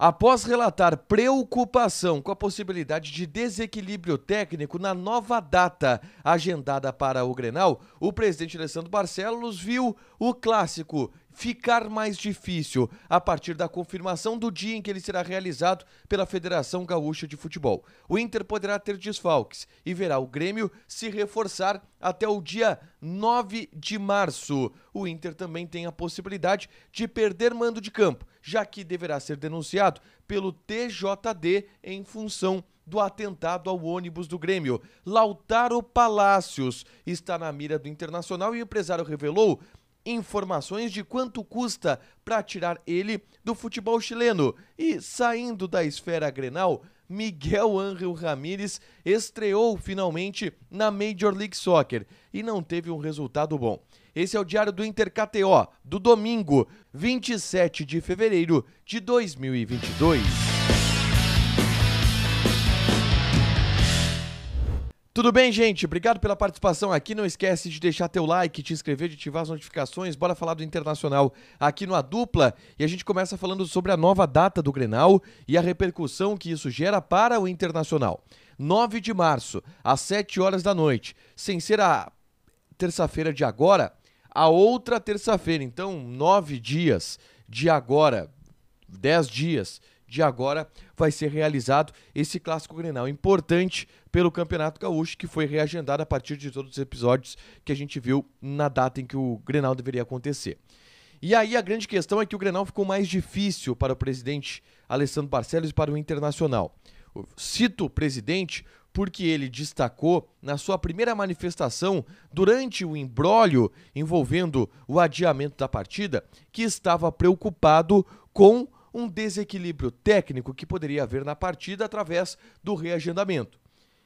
Após relatar preocupação com a possibilidade de desequilíbrio técnico na nova data agendada para o Grenal, o presidente Alessandro Barcelos viu o clássico ficar mais difícil a partir da confirmação do dia em que ele será realizado pela Federação Gaúcha de Futebol. O Inter poderá ter desfalques e verá o Grêmio se reforçar até o dia 9 de março. O Inter também tem a possibilidade de perder mando de campo, já que deverá ser denunciado pelo TJD em função do atentado ao ônibus do Grêmio. Lautaro Palácios está na mira do Internacional e o empresário revelou informações de quanto custa para tirar ele do futebol chileno. E saindo da esfera grenal, Miguel Ángel Ramírez estreou finalmente na Major League Soccer e não teve um resultado bom. Esse é o Diário do Inter KTO, do domingo, 27 de fevereiro de 2022. Tudo bem, gente? Obrigado pela participação aqui. Não esquece de deixar teu like, te inscrever, de ativar as notificações. Bora falar do Internacional aqui no A Dupla. E a gente começa falando sobre a nova data do Grenal e a repercussão que isso gera para o Internacional. 9 de março, às 7 horas da noite. Sem ser a terça-feira de agora, a outra terça-feira. Então, nove dias de agora, dez dias de agora vai ser realizado esse clássico Grenal importante pelo Campeonato Gaúcho que foi reagendado a partir de todos os episódios que a gente viu na data em que o Grenal deveria acontecer. E aí a grande questão é que o Grenal ficou mais difícil para o presidente Alessandro Barcelos e para o Internacional. cito o presidente porque ele destacou na sua primeira manifestação durante o imbróglio envolvendo o adiamento da partida que estava preocupado com um desequilíbrio técnico que poderia haver na partida através do reagendamento.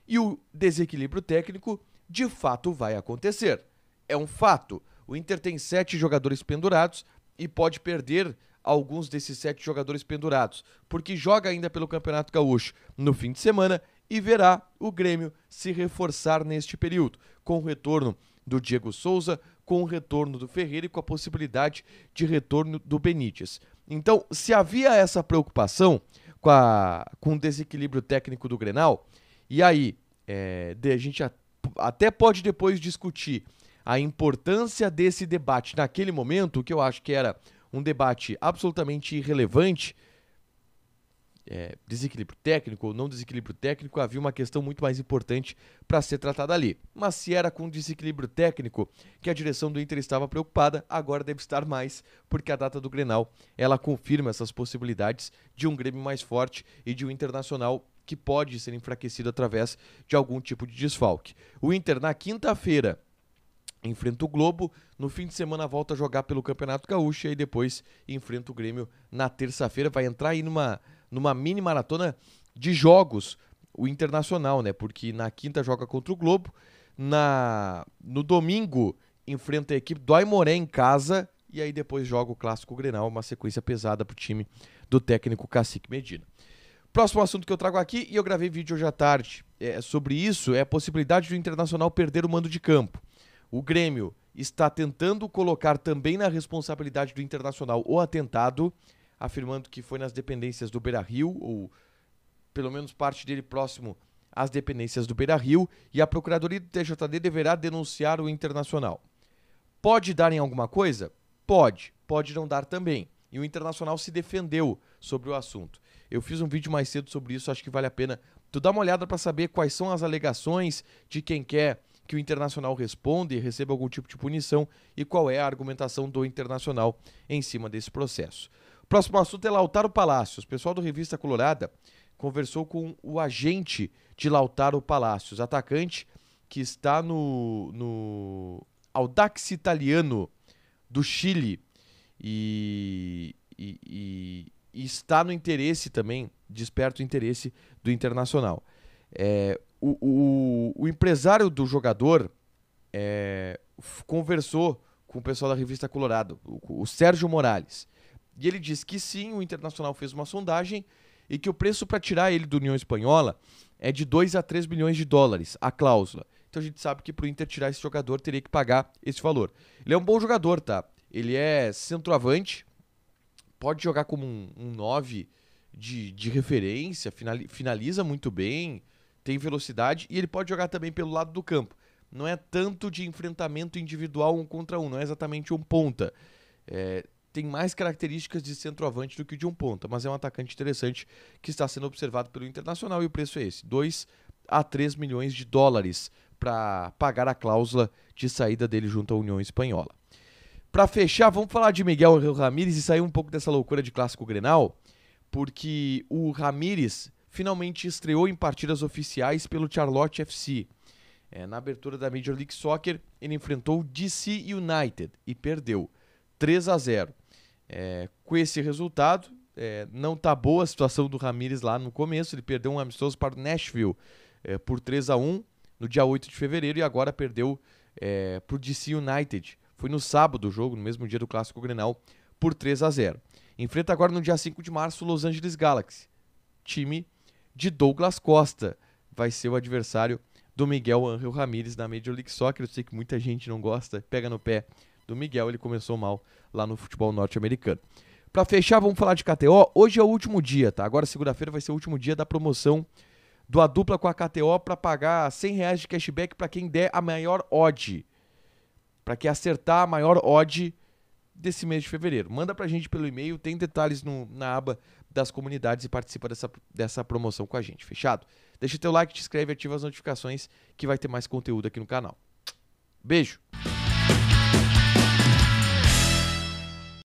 E o desequilíbrio técnico de fato vai acontecer. É um fato. O Inter tem sete jogadores pendurados e pode perder alguns desses sete jogadores pendurados, porque joga ainda pelo Campeonato Gaúcho no fim de semana e verá o Grêmio se reforçar neste período, com o retorno do Diego Souza, com o retorno do Ferreira e com a possibilidade de retorno do Benítez. Então, se havia essa preocupação com, a, com o desequilíbrio técnico do Grenal, e aí é, a gente até pode depois discutir a importância desse debate naquele momento, que eu acho que era um debate absolutamente irrelevante, é, desequilíbrio técnico ou não desequilíbrio técnico, havia uma questão muito mais importante para ser tratada ali. Mas se era com desequilíbrio técnico que a direção do Inter estava preocupada, agora deve estar mais, porque a data do Grenal ela confirma essas possibilidades de um Grêmio mais forte e de um Internacional que pode ser enfraquecido através de algum tipo de desfalque. O Inter na quinta-feira enfrenta o Globo, no fim de semana volta a jogar pelo Campeonato Gaúcho e depois enfrenta o Grêmio na terça-feira, vai entrar aí numa numa mini maratona de jogos, o Internacional, né? Porque na quinta joga contra o Globo, na no domingo enfrenta a equipe do Aimoré em casa e aí depois joga o clássico Grenal, uma sequência pesada pro time do técnico Cacique Medina. Próximo assunto que eu trago aqui, e eu gravei vídeo hoje à tarde é, sobre isso, é a possibilidade do Internacional perder o mando de campo. O Grêmio está tentando colocar também na responsabilidade do Internacional o atentado afirmando que foi nas dependências do Beira Rio, ou pelo menos parte dele próximo às dependências do Beira Rio, e a Procuradoria do TJD deverá denunciar o internacional. Pode dar em alguma coisa? Pode, pode não dar também. E o internacional se defendeu sobre o assunto. Eu fiz um vídeo mais cedo sobre isso, acho que vale a pena tu dá uma olhada para saber quais são as alegações de quem quer que o internacional responda e receba algum tipo de punição e qual é a argumentação do internacional em cima desse processo. Próximo assunto é Lautaro Palácios. O pessoal do Revista Colorada conversou com o agente de Lautaro Palácios, atacante que está no, no Audax Italiano do Chile e, e, e, e está no interesse também, desperta o interesse do Internacional. É, o, o, o, empresário do jogador é, conversou com o pessoal da revista Colorado, o, o Sérgio Morales. E ele diz que sim, o Internacional fez uma sondagem e que o preço para tirar ele do União Espanhola é de 2 a 3 milhões de dólares, a cláusula. Então a gente sabe que para o Inter tirar esse jogador teria que pagar esse valor. Ele é um bom jogador, tá? Ele é centroavante, pode jogar como um, um 9 de, de referência, finaliza muito bem, tem velocidade e ele pode jogar também pelo lado do campo. Não é tanto de enfrentamento individual um contra um, não é exatamente um ponta. É, tem mais características de centroavante do que de um ponta, mas é um atacante interessante que está sendo observado pelo Internacional e o preço é esse: 2 a 3 milhões de dólares para pagar a cláusula de saída dele junto à União Espanhola. Para fechar, vamos falar de Miguel Ramírez e sair um pouco dessa loucura de clássico Grenal, porque o Ramírez finalmente estreou em partidas oficiais pelo Charlotte FC. É, na abertura da Major League Soccer, ele enfrentou o DC United e perdeu 3 a 0. É, com esse resultado, é, não tá boa a situação do Ramires lá no começo. Ele perdeu um amistoso para o Nashville é, por 3 a 1 no dia 8 de fevereiro e agora perdeu é, para o DC United. Foi no sábado o jogo, no mesmo dia do Clássico Grenal, por 3 a 0 Enfrenta agora no dia 5 de março o Los Angeles Galaxy, time de Douglas Costa. Vai ser o adversário do Miguel Angel Ramírez na Major League Soccer. Eu sei que muita gente não gosta, pega no pé do Miguel. Ele começou mal lá no futebol norte-americano. Para fechar, vamos falar de KTO. Hoje é o último dia, tá? Agora segunda-feira vai ser o último dia da promoção do A Dupla com a KTO para pagar 100 reais de cashback para quem der a maior odd. Para quem acertar a maior odd desse mês de fevereiro. Manda para a gente pelo e-mail, tem detalhes no, na aba das comunidades e participa dessa, dessa promoção com a gente. Fechado? Deixa teu like, te inscreve, ativa as notificações que vai ter mais conteúdo aqui no canal. Beijo!